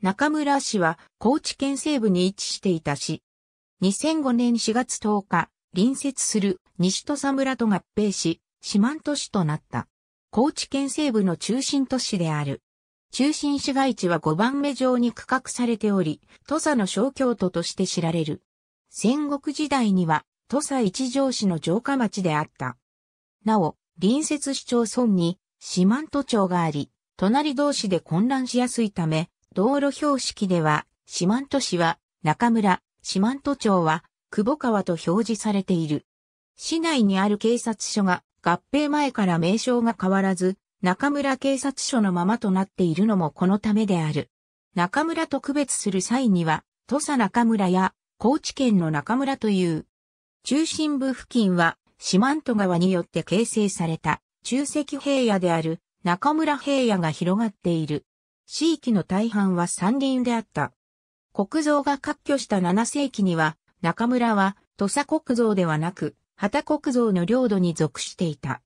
中村市は高知県西部に位置していた市。2005年4月10日、隣接する西土佐村と合併し、四万都市となった。高知県西部の中心都市である。中心市街地は5番目上に区画されており、土佐の小京都として知られる。戦国時代には土佐一条市の城下町であった。なお、隣接市町村に四万都町があり、隣同士で混乱しやすいため、道路標識では、四万十市は中村、四万十町は久保川と表示されている。市内にある警察署が合併前から名称が変わらず、中村警察署のままとなっているのもこのためである。中村と区別する際には、土佐中村や高知県の中村という。中心部付近は四万十川によって形成された中石平野である中村平野が広がっている。地域の大半は山林であった。国造が割拠した7世紀には、中村は土佐国造ではなく、旗国造の領土に属していた。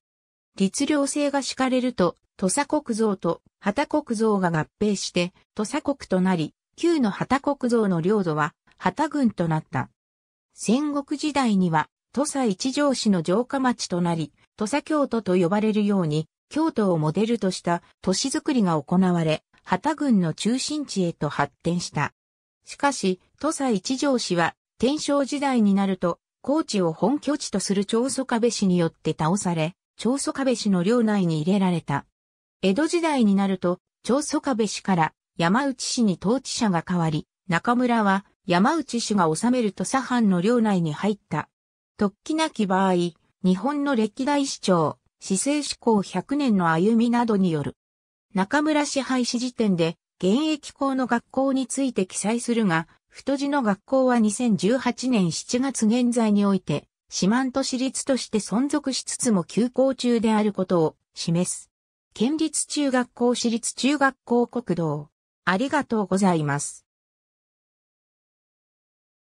律令制が敷かれると、土佐国造と旗国造が合併して、土佐国となり、旧の旗国造の領土は旗軍となった。戦国時代には、土佐一条市の城下町となり、土佐京都と呼ばれるように、京都をモデルとした都市づくりが行われ、旗軍の中心地へと発展した。しかし、土佐一条氏は、天正時代になると、高知を本拠地とする長祖壁氏によって倒され、長祖壁氏の領内に入れられた。江戸時代になると、長祖壁氏から山内氏に統治者が変わり、中村は山内氏が治めると佐藩の領内に入った。突起なき場合、日本の歴代市長、市政志向100年の歩みなどによる中村支配史時点で、現役校の学校について記載するが、太字の学校は2018年7月現在において、四万都市立として存続しつつも休校中であることを示す。県立中学校私立中学校国道。ありがとうございます。